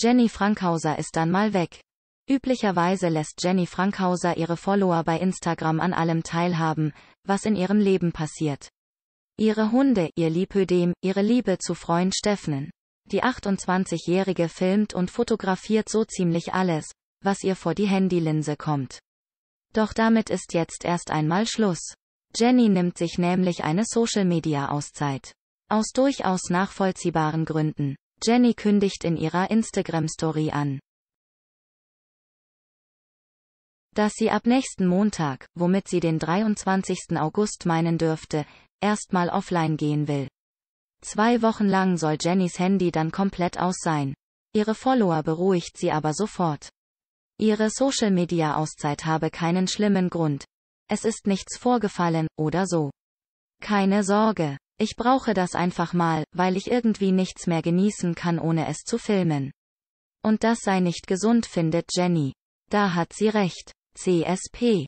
Jenny Frankhauser ist dann mal weg. Üblicherweise lässt Jenny Frankhauser ihre Follower bei Instagram an allem teilhaben, was in ihrem Leben passiert. Ihre Hunde, ihr Liebödem, ihre Liebe zu Freund Steffnen. Die 28-Jährige filmt und fotografiert so ziemlich alles, was ihr vor die Handylinse kommt. Doch damit ist jetzt erst einmal Schluss. Jenny nimmt sich nämlich eine Social-Media-Auszeit. Aus durchaus nachvollziehbaren Gründen. Jenny kündigt in ihrer Instagram-Story an, dass sie ab nächsten Montag, womit sie den 23. August meinen dürfte, erstmal offline gehen will. Zwei Wochen lang soll Jennys Handy dann komplett aus sein. Ihre Follower beruhigt sie aber sofort. Ihre Social-Media-Auszeit habe keinen schlimmen Grund. Es ist nichts vorgefallen, oder so. Keine Sorge. Ich brauche das einfach mal, weil ich irgendwie nichts mehr genießen kann, ohne es zu filmen. Und das sei nicht gesund, findet Jenny. Da hat sie recht. CSP.